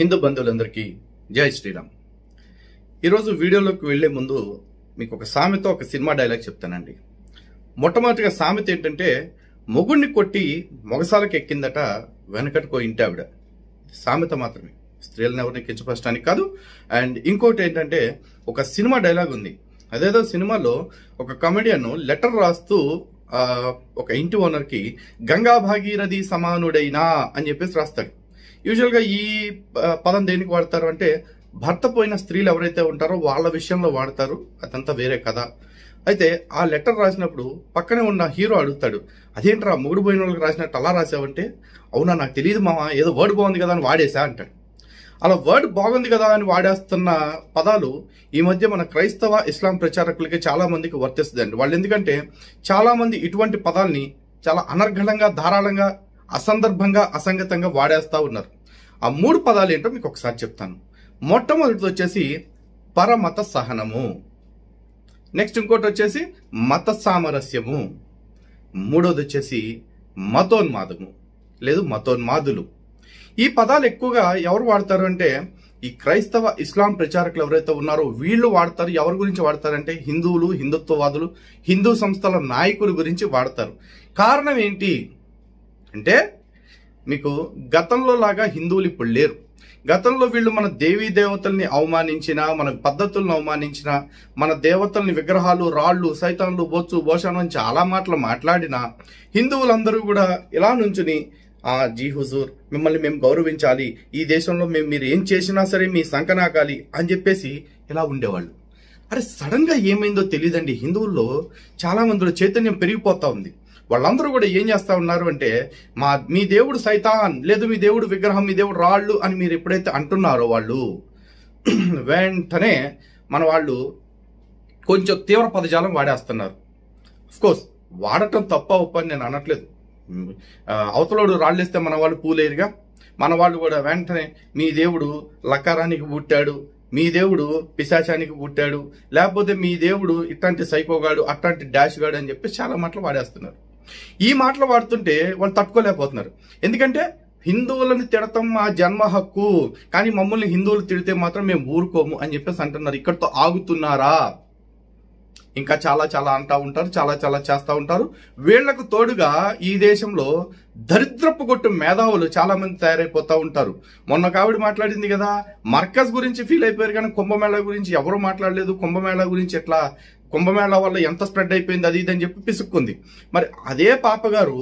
హిందూ బంధువులందరికీ జై శ్రీరామ్ ఈరోజు వీడియోలోకి వెళ్లే ముందు మీకు ఒక సామెత ఒక సినిమా డైలాగ్ చెప్తానండి మొట్టమొదటిగా సామెత ఏంటంటే మొగుడిని కొట్టి మొగసాలకు ఎక్కిందట వెనకటికో ఇంటి ఆవిడ సామెత మాత్రమే స్త్రీలను ఎవరిని కించపరచడానికి కాదు అండ్ ఇంకోటి ఏంటంటే ఒక సినిమా డైలాగ్ ఉంది అదేదో సినిమాలో ఒక కమెడియన్ లెటర్ రాస్తూ ఒక ఇంటి ఓనర్కి గంగా భాగీరథి సమానుడైనా అని చెప్పేసి రాస్తాడు యూజువల్గా ఈ పదం దేనికి వాడతారు అంటే భర్త పోయిన స్త్రీలు ఎవరైతే ఉంటారో వాళ్ళ విషయంలో వాడతారు అదంతా వేరే కథ అయితే ఆ లెటర్ రాసినప్పుడు పక్కనే ఉన్న హీరో అడుగుతాడు అదేంట్రా మూడు పోయిన వాళ్ళకి రాసినట్టు అలా రాసావంటే అవునా నాకు తెలియదు మామ ఏదో వర్డ్ బాగుంది కదా అని వాడేసా అంటాడు అలా వర్డ్ బాగుంది కదా అని వాడేస్తున్న పదాలు ఈ మధ్య మన క్రైస్తవ ఇస్లాం ప్రచారకులకి చాలా మందికి వర్తిస్తుందండి వాళ్ళు ఎందుకంటే చాలా మంది ఇటువంటి పదాల్ని చాలా అనర్ఘంగా ధారాళంగా అసందర్భంగా అసంగతంగా వాడేస్తూ ఉన్నారు ఆ మూడు పదాలు ఏంటో మీకు ఒకసారి చెప్తాను మొట్టమొదటిది వచ్చేసి పరమత సహనము నెక్స్ట్ ఇంకోటి వచ్చేసి మత సామరస్యము మూడోది వచ్చేసి మతోన్మాదము లేదు మతోన్మాదులు ఈ పదాలు ఎక్కువగా ఎవరు వాడతారు అంటే ఈ క్రైస్తవ ఇస్లాం ప్రచారకులు ఎవరైతే ఉన్నారో వీళ్ళు వాడతారు ఎవరి గురించి వాడతారంటే హిందువులు హిందుత్వవాదులు హిందూ సంస్థల నాయకుల గురించి వాడతారు కారణం ఏంటి అంటే మీకు గతంలో లాగా హిందువులు ఇప్పుడు లేరు గతంలో వీళ్ళు మన దేవీ దేవతల్ని అవమానించిన మన పద్ధతులను అవమానించిన మన దేవతల్ని విగ్రహాలు రాళ్ళు సైతాన్లు బొచ్చు భోషణం చాలా మాటలు మాట్లాడిన హిందువులందరూ కూడా ఇలా నుంచుని ఆ జీ హుజూర్ మిమ్మల్ని మేము గౌరవించాలి ఈ దేశంలో మేము మీరు ఏం చేసినా సరే మీ సంకనాకాలి అని చెప్పేసి ఇలా ఉండేవాళ్ళు అరే సడన్గా ఏమైందో తెలియదండి హిందువుల్లో చాలామందిలో చైతన్యం పెరిగిపోతా ఉంది వాళ్ళందరూ కూడా ఏం చేస్తా ఉన్నారు అంటే మా మీ దేవుడు సైతాన్ లేదు మీ దేవుడు విగ్రహం మీ దేవుడు రాళ్ళు అని మీరు ఎప్పుడైతే అంటున్నారో వాళ్ళు వెంటనే మన వాళ్ళు కొంచెం తీవ్ర పదజాలం వాడేస్తున్నారు కోర్స్ వాడటం తప్ప ఒప్పని నేను అనట్లేదు అవతలోడు రాళ్ళేస్తే మన వాళ్ళు పూలేరుగా మన వాళ్ళు కూడా వెంటనే మీ దేవుడు లకారానికి పుట్టాడు మీ దేవుడు పిశాచానికి పుట్టాడు లేకపోతే మీ దేవుడు ఇట్లాంటి సైకోగాడు అట్లాంటి డాష్ గాడు అని చెప్పి చాలా మాటలు వాడేస్తున్నారు ఈ మాటలు వాడుతుంటే వాళ్ళు తట్టుకోలేకపోతున్నారు ఎందుకంటే హిందువులను తిడతాం మా జన్మ హక్కు కానీ మమ్మల్ని హిందువులు తిడితే మాత్రం మేము ఊరుకోము అని చెప్పేసి అంటున్నారు ఇక్కడితో ఆగుతున్నారా ఇంకా చాలా చాలా అంటా ఉంటారు చాలా చాలా చేస్తూ ఉంటారు వీళ్లకు తోడుగా ఈ దేశంలో దరిద్రపు కొట్టు మేధావులు చాలా మంది తయారైపోతూ ఉంటారు మొన్న కావిడ మాట్లాడింది కదా మర్కజ్ గురించి ఫీల్ అయిపోయారు కానీ కుంభమేళ గురించి ఎవరు మాట్లాడలేదు కుంభమేళ గురించి ఎట్లా కుంభమేళ వల్ల ఎంత స్ప్రెడ్ అయిపోయింది అది ఇది అని చెప్పి పిసుక్కుంది మరి అదే పాపగారు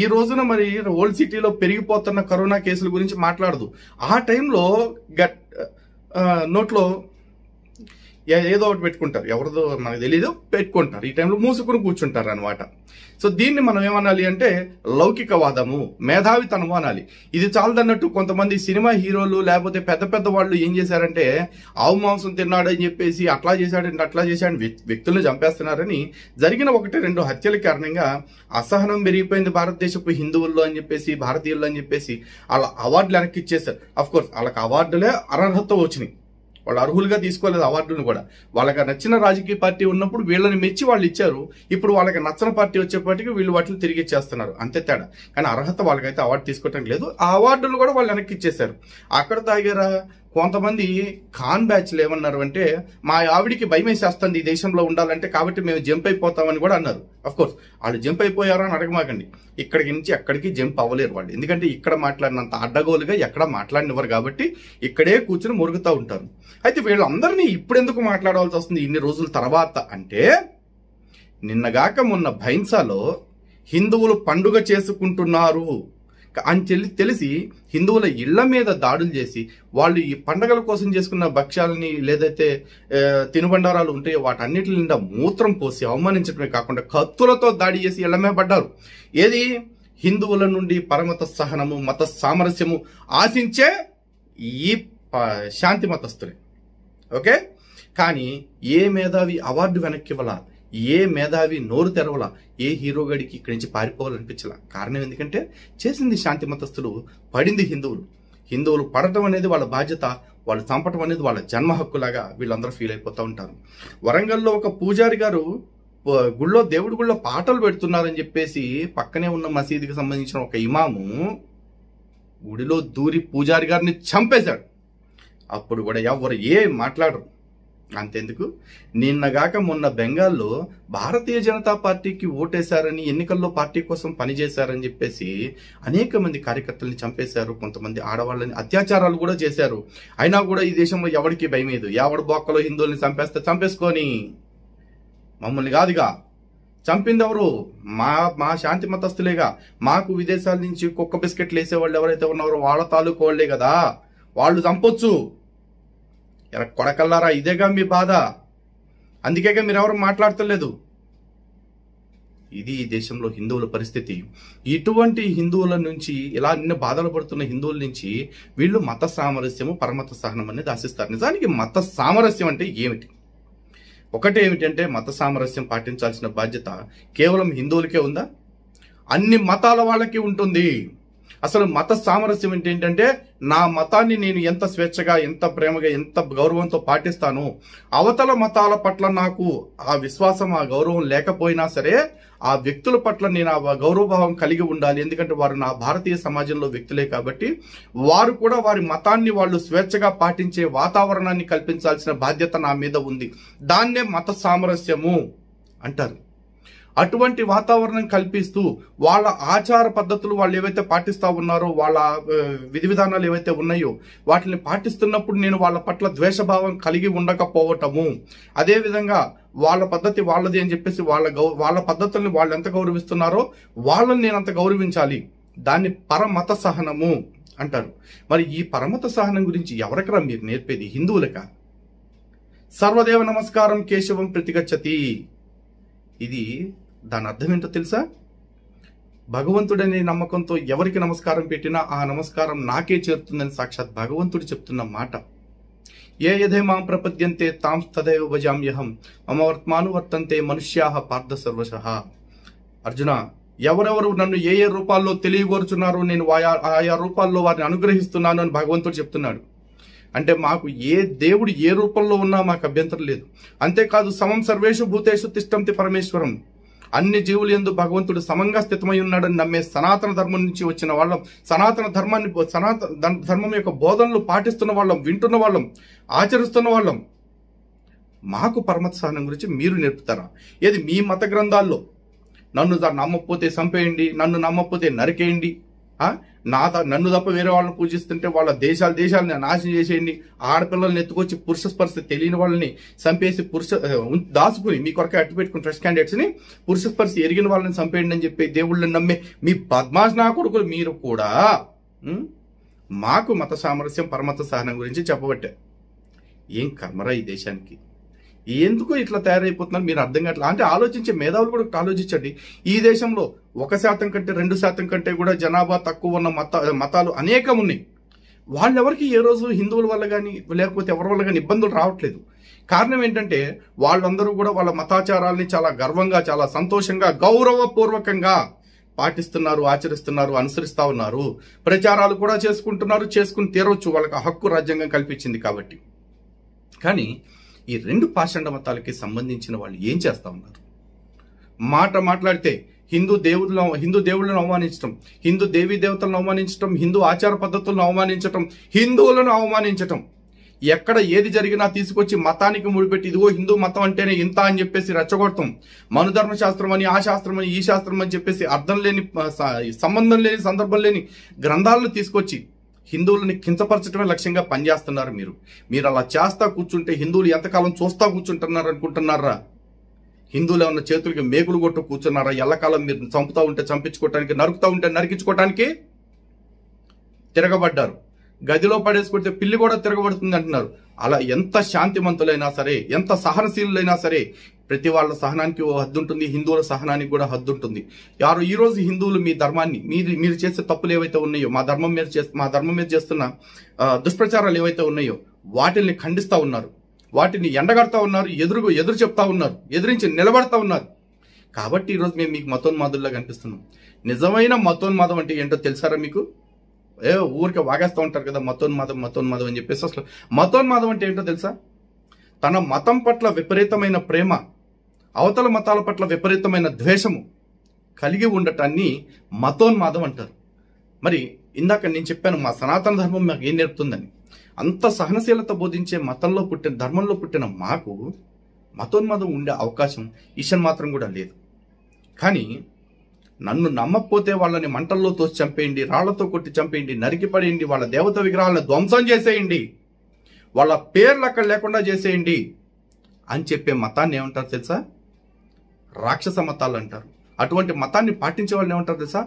ఈ రోజున మరి ఓల్డ్ సిటీలో పెరిగిపోతున్న కరోనా కేసుల గురించి మాట్లాడదు ఆ టైంలో గట్ నోట్లో ఏదో ఒకటి పెట్టుకుంటారు ఎవరిదో మనకు తెలియదు పెట్టుకుంటారు ఈ టైంలో మూసుకుని కూర్చుంటారు అనమాట సో దీన్ని మనం ఏమనాలి అంటే లౌకికవాదము మేధావితనము అనాలి ఇది చాలదన్నట్టు కొంతమంది సినిమా హీరోలు లేకపోతే పెద్ద పెద్ద వాళ్ళు ఏం చేశారంటే ఆవు మాంసం తిన్నాడని చెప్పేసి అట్లా చేశాడంటే అట్లా చేశాడు వ్యక్తులను చంపేస్తున్నారని జరిగిన ఒకటి రెండు హత్యల కారణంగా అసహనం పెరిగిపోయింది భారతదేశపు హిందువుల్లో అని చెప్పేసి భారతీయుల్లో అని చెప్పేసి వాళ్ళ అవార్డులు వెనక్కి ఇచ్చేసారు అఫ్ కోర్స్ వాళ్ళకి అవార్డులే అనర్హత వచ్చినాయి వాళ్ళు అర్హులుగా తీసుకోలేదు అవార్డును కూడా వాళ్ళకి నచ్చిన రాజకీయ పార్టీ ఉన్నప్పుడు వీళ్ళని మెచ్చి వాళ్ళు ఇచ్చారు ఇప్పుడు వాళ్ళకి నచ్చిన పార్టీ వచ్చేప్పటికి వీళ్ళు వాటిని తిరిగి ఇచ్చేస్తున్నారు అంతే తేడా కానీ అర్హత వాళ్ళకైతే అవార్డు తీసుకోవటం లేదు ఆ అవార్డును కూడా వాళ్ళు వెనక్కి ఇచ్చేశారు అక్కడ తాగారా కొంతమంది ఖాన్ బ్యాచ్లు ఏమన్నారు అంటే మా ఆవిడికి భయం వేసేస్తుంది ఈ దేశంలో ఉండాలంటే కాబట్టి మేము జంప్ అయిపోతామని కూడా అన్నారు కోర్స్ వాళ్ళు జంప్ అయిపోయారో అని అడగమాకండి ఇక్కడికి నుంచి ఎక్కడికి జంప్ అవ్వలేరు వాళ్ళు ఎందుకంటే ఇక్కడ మాట్లాడినంత అడ్డగోలుగా ఎక్కడ మాట్లాడినవారు కాబట్టి ఇక్కడే కూర్చుని మురుగుతూ ఉంటారు అయితే వీళ్ళందరినీ ఇప్పుడెందుకు మాట్లాడవలసి వస్తుంది ఇన్ని రోజుల తర్వాత అంటే నిన్నగాక మొన్న భైన్సాలో హిందువులు పండుగ చేసుకుంటున్నారు అని తెలిసి హిందువుల ఇళ్ల మీద దాడులు చేసి వాళ్ళు ఈ పండగల కోసం చేసుకున్న భక్ష్యాలని లేదైతే తినుబండారాలు ఉంటాయో వాటన్నిటి నిండా మూత్రం పోసి అవమానించడమే కాకుండా కత్తులతో దాడి చేసి ఇళ్ల మీద పడ్డారు ఏది హిందువుల నుండి పరమత సహనము మత సామరస్యము ఆశించే ఈ శాంతి మతస్థులే ఓకే కానీ ఏ మేధావి అవార్డు వెనక్కి ఏ మేధావి నోరు తెరవల ఏ హీరోగాడికి ఇక్కడి నుంచి పారిపోవాలనిపించలా కారణం ఎందుకంటే చేసింది శాంతి మతస్థులు పడింది హిందువులు హిందువులు పడటం అనేది వాళ్ళ బాధ్యత వాళ్ళు చంపటం అనేది వాళ్ళ జన్మ హక్కులాగా వీళ్ళందరూ ఫీల్ అయిపోతూ ఉంటారు వరంగల్లో ఒక పూజారి గారు గుళ్ళో దేవుడి గుళ్ళో పాటలు పెడుతున్నారని చెప్పేసి పక్కనే ఉన్న మసీదుకి సంబంధించిన ఒక ఇమాము గుడిలో దూరి పూజారి గారిని చంపేశాడు అప్పుడు కూడా ఎవరు ఏం మాట్లాడరు అంతెందుకు నిన్నగాక మొన్న బెంగాల్లో భారతీయ జనతా పార్టీకి ఓటేశారని ఎన్నికల్లో పార్టీ కోసం పనిచేశారని చెప్పేసి అనేక మంది కార్యకర్తల్ని చంపేశారు కొంతమంది ఆడవాళ్ళని అత్యాచారాలు కూడా చేశారు అయినా కూడా ఈ దేశంలో ఎవరికి భయమేదు ఎవడు బొక్కలో హిందువుల్ని చంపేస్తే చంపేసుకొని మమ్మల్ని కాదుగా చంపింది ఎవరు మా మా శాంతి మతస్థులేగా మాకు విదేశాల నుంచి కుక్క బిస్కెట్లు వేసేవాళ్ళు ఎవరైతే ఉన్నారో వాళ్ళ తాలూకు వాళ్లే కదా వాళ్ళు చంపొచ్చు ఎలా కొడకల్లారా ఇదేగా మీ బాధ అందుకేగా ఎవరు మాట్లాడతలేదు ఇది ఈ దేశంలో హిందువుల పరిస్థితి ఇటువంటి హిందువుల నుంచి ఇలా నిన్న బాధలు పడుతున్న హిందువుల నుంచి వీళ్ళు మత సామరస్యము పరమత సహనం అనేది ఆశిస్తారు నిజానికి మత సామరస్యం అంటే ఏమిటి ఒకటి ఏమిటంటే మత సామరస్యం పాటించాల్సిన బాధ్యత కేవలం హిందువులకే ఉందా అన్ని మతాల వాళ్ళకి ఉంటుంది అసలు మత సామరస్యం ఏంటి ఏంటంటే నా మతాన్ని నేను ఎంత స్వేచ్ఛగా ఎంత ప్రేమగా ఎంత గౌరవంతో పాటిస్తాను అవతల మతాల పట్ల నాకు ఆ విశ్వాసం ఆ గౌరవం లేకపోయినా సరే ఆ వ్యక్తుల పట్ల నేను ఆ గౌరవభావం కలిగి ఉండాలి ఎందుకంటే వారు నా భారతీయ సమాజంలో వ్యక్తులే కాబట్టి వారు కూడా వారి మతాన్ని వాళ్ళు స్వేచ్ఛగా పాటించే వాతావరణాన్ని కల్పించాల్సిన బాధ్యత నా మీద ఉంది దాన్నే మత సామరస్యము అంటారు అటువంటి వాతావరణం కల్పిస్తూ వాళ్ళ ఆచార పద్ధతులు వాళ్ళు ఏవైతే పాటిస్తూ ఉన్నారో వాళ్ళ విధి విధానాలు ఏవైతే ఉన్నాయో వాటిని పాటిస్తున్నప్పుడు నేను వాళ్ళ పట్ల ద్వేషభావం కలిగి ఉండకపోవటము అదేవిధంగా వాళ్ళ పద్ధతి వాళ్ళది అని చెప్పేసి వాళ్ళ గౌ వాళ్ళ పద్ధతుల్ని వాళ్ళు ఎంత గౌరవిస్తున్నారో వాళ్ళని నేను అంత గౌరవించాలి దాన్ని పరమత సహనము అంటారు మరి ఈ పరమత సహనం గురించి ఎవరికరా మీరు నేర్పేది హిందువులక సర్వదేవ నమస్కారం కేశవం ప్రతిగచ్చతి ఇది దాని అర్థం ఏంటో తెలుసా భగవంతుడనే నమ్మకంతో ఎవరికి నమస్కారం పెట్టినా ఆ నమస్కారం నాకే చేరుతుందని సాక్షాత్ భగవంతుడు చెప్తున్న మాట ఏ యథే మాం ప్రపద్యంతే తాం తదైవ భజామ్యహం మమ వర్తంతే మనుష్యా పార్థ సర్వశ అర్జున ఎవరెవరు నన్ను ఏ ఏ రూపాల్లో తెలియగోరుచున్నారో నేను ఆయా రూపాల్లో వారిని అనుగ్రహిస్తున్నాను అని భగవంతుడు చెప్తున్నాడు అంటే మాకు ఏ దేవుడు ఏ రూపంలో ఉన్నా మాకు అభ్యంతరం లేదు అంతేకాదు సమం సర్వేషు భూతేషు తిష్టంతి పరమేశ్వరం అన్ని జీవులు ఎందు భగవంతుడు సమంగా స్థితమై ఉన్నాడని నమ్మే సనాతన ధర్మం నుంచి వచ్చిన వాళ్ళం సనాతన ధర్మాన్ని సనాతన ధర్మం యొక్క బోధనలు పాటిస్తున్న వాళ్ళం వింటున్న వాళ్ళం ఆచరిస్తున్న వాళ్ళం మాకు పరమత్సానం గురించి మీరు నేర్పుతారా ఏది మీ మత గ్రంథాల్లో నన్ను నమ్మకపోతే చంపేయండి నన్ను నమ్మకపోతే నరికేయండి నా నన్ను తప్ప వేరే వాళ్ళని పూజిస్తుంటే వాళ్ళ దేశాల దేశాలని నాశనం చేసేయండి ఆడపిల్లల్ని ఎత్తుకొచ్చి పురుష స్పర్శ తెలియని వాళ్ళని చంపేసి పురుష దాచుకుని మీ కొరకే అట్టు పెట్టుకుని ట్రస్ట్ క్యాండిడేట్స్ ని పురుష స్పర్శ ఎరిగిన వాళ్ళని చంపేయండి అని చెప్పి దేవుళ్ళని నమ్మే మీ పద్మాశ నా కొడుకులు మీరు కూడా మాకు మత సామరస్యం పరమత సహనం గురించి చెప్పబట్టే ఏం కర్మరా ఈ దేశానికి ఎందుకు ఇట్లా తయారైపోతున్నారు మీరు అర్థం కావట్లేదు అంటే ఆలోచించే మేధావులు కూడా ఆలోచించండి ఈ దేశంలో ఒక శాతం కంటే రెండు శాతం కంటే కూడా జనాభా తక్కువ ఉన్న మత మతాలు అనేకం ఉన్నాయి వాళ్ళెవరికి ఏ రోజు హిందువుల వల్ల కానీ లేకపోతే ఎవరి వల్ల కానీ ఇబ్బందులు రావట్లేదు కారణం ఏంటంటే వాళ్ళందరూ కూడా వాళ్ళ మతాచారాల్ని చాలా గర్వంగా చాలా సంతోషంగా గౌరవపూర్వకంగా పాటిస్తున్నారు ఆచరిస్తున్నారు అనుసరిస్తా ఉన్నారు ప్రచారాలు కూడా చేసుకుంటున్నారు చేసుకుని తీరవచ్చు వాళ్ళకి హక్కు రాజ్యాంగం కల్పించింది కాబట్టి కానీ ఈ రెండు పాషాండ మతాలకి సంబంధించిన వాళ్ళు ఏం చేస్తా ఉన్నారు మాట మాట్లాడితే హిందూ దేవుళ్ళను హిందూ దేవుళ్ళను అవమానించడం హిందూ దేవీ దేవతలను అవమానించడం హిందూ ఆచార పద్ధతులను అవమానించడం హిందువులను అవమానించడం ఎక్కడ ఏది జరిగినా తీసుకొచ్చి మతానికి ముడిపెట్టి ఇదిగో హిందూ మతం అంటేనే ఇంత అని చెప్పేసి రెచ్చగొడతాం మనుధర్మ శాస్త్రం అని ఆ శాస్త్రం అని ఈ శాస్త్రం అని చెప్పేసి అర్థం లేని సంబంధం లేని సందర్భం లేని గ్రంథాలను తీసుకొచ్చి హిందువులని కించపరచడమే లక్ష్యంగా పనిచేస్తున్నారు మీరు మీరు అలా చేస్తా కూర్చుంటే హిందువులు ఎంతకాలం చూస్తా కూర్చుంటున్నారు అనుకుంటున్నారా హిందువులు ఏమన్నా చేతులకి మేకులు కొట్టు కూర్చున్నారా ఎల్లకాలం మీరు చంపుతా ఉంటే చంపించుకోవటానికి నరుకుతా ఉంటే నరికించుకోవటానికి తిరగబడ్డారు గదిలో పడేసుకుంటే పిల్లి కూడా తిరగబడుతుంది అంటున్నారు అలా ఎంత శాంతిమంతులైనా సరే ఎంత సహనశీలులైనా సరే ప్రతి వాళ్ళ సహనానికి హద్దు ఉంటుంది హిందువుల సహనానికి కూడా హద్దు ఉంటుంది యారు ఈ రోజు హిందువులు మీ ధర్మాన్ని మీరు మీరు చేసే తప్పులు ఏవైతే ఉన్నాయో మా ధర్మం మీద చేస్తు మా ధర్మం మీద చేస్తున్న దుష్ప్రచారాలు ఏవైతే ఉన్నాయో వాటిని ఖండిస్తూ ఉన్నారు వాటిని ఎండగడతా ఉన్నారు ఎదురు ఎదురు చెప్తా ఉన్నారు ఎదిరించి నిలబడతా ఉన్నారు కాబట్టి ఈరోజు మేము మీకు మతోన్మాదుల్లా కనిపిస్తున్నాం నిజమైన మతోన్మాదం అంటే ఏంటో తెలుసారా మీకు ఏ ఊరికే వాగేస్తూ ఉంటారు కదా మతోన్మాదం మతోన్మాదం అని చెప్పేసి అసలు మతోన్మాదం అంటే ఏంటో తెలుసా తన మతం పట్ల విపరీతమైన ప్రేమ అవతల మతాల పట్ల విపరీతమైన ద్వేషము కలిగి ఉండటాన్ని మతోన్మాదం అంటారు మరి ఇందాక నేను చెప్పాను మా సనాతన ధర్మం మాకు ఏం నేర్పుతుందని అంత సహనశీలత బోధించే మతంలో పుట్టిన ధర్మంలో పుట్టిన మాకు మతోన్మాదం ఉండే అవకాశం ఈశన్ మాత్రం కూడా లేదు కానీ నన్ను నమ్మకపోతే వాళ్ళని మంటల్లో తోసి చంపేయండి రాళ్లతో కొట్టి చంపేయండి నరికి పడేయండి వాళ్ళ దేవత విగ్రహాలను ధ్వంసం చేసేయండి వాళ్ళ పేర్లు అక్కడ లేకుండా చేసేయండి అని చెప్పే మతాన్ని ఏమంటారు తెలుసా రాక్షస మతాలు అంటారు అటువంటి మతాన్ని పాటించే వాళ్ళని ఏమంటారు తెలుసా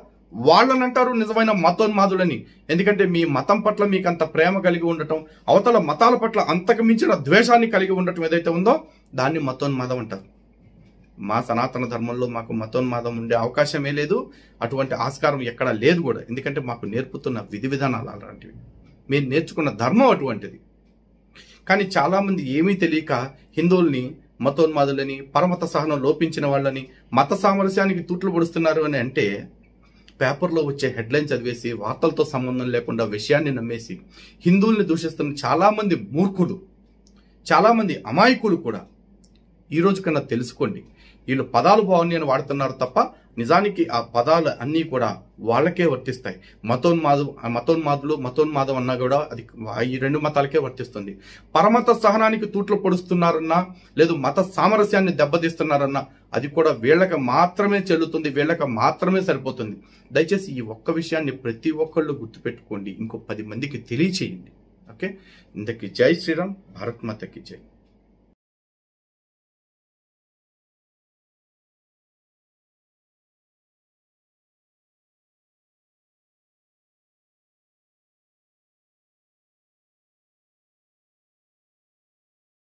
వాళ్ళని అంటారు నిజమైన మతోన్మాదులని ఎందుకంటే మీ మతం పట్ల మీకు అంత ప్రేమ కలిగి ఉండటం అవతల మతాల పట్ల అంతకు మించిన ద్వేషాన్ని కలిగి ఉండటం ఏదైతే ఉందో దాన్ని మతోన్మాదం అంటారు మా సనాతన ధర్మంలో మాకు మతోన్మాదం ఉండే అవకాశమే లేదు అటువంటి ఆస్కారం ఎక్కడా లేదు కూడా ఎందుకంటే మాకు నేర్పుతున్న విధి విధానాలు అలాంటివి మీరు నేర్చుకున్న ధర్మం అటువంటిది కానీ చాలామంది ఏమీ తెలియక హిందువుల్ని మతోన్మాదులని పరమత సహనం లోపించిన వాళ్ళని మత సామరస్యానికి తూట్లు పొడుస్తున్నారు అని అంటే పేపర్లో వచ్చే హెడ్లైన్ చదివేసి వార్తలతో సంబంధం లేకుండా విషయాన్ని నమ్మేసి హిందువుల్ని దూషిస్తున్న చాలామంది మూర్ఖులు చాలామంది అమాయకులు కూడా ఈ రోజు కన్నా తెలుసుకోండి వీళ్ళు పదాలు బాగున్నాయి అని వాడుతున్నారు తప్ప నిజానికి ఆ పదాలు అన్నీ కూడా వాళ్ళకే వర్తిస్తాయి మతోన్మాదం మతోన్మాదులు మతోన్మాదం అన్నా కూడా అది ఈ రెండు మతాలకే వర్తిస్తుంది పరమత సహనానికి తూట్లు పొడుస్తున్నారన్నా లేదు మత సామరస్యాన్ని దెబ్బతీస్తున్నారన్నా అది కూడా వీళ్ళకి మాత్రమే చెల్లుతుంది వీళ్ళకి మాత్రమే సరిపోతుంది దయచేసి ఈ ఒక్క విషయాన్ని ప్రతి ఒక్కళ్ళు గుర్తుపెట్టుకోండి ఇంకో పది మందికి తెలియచేయండి ఓకే ఇంతకీ జై శ్రీరామ్ భారత్ మాతకి జై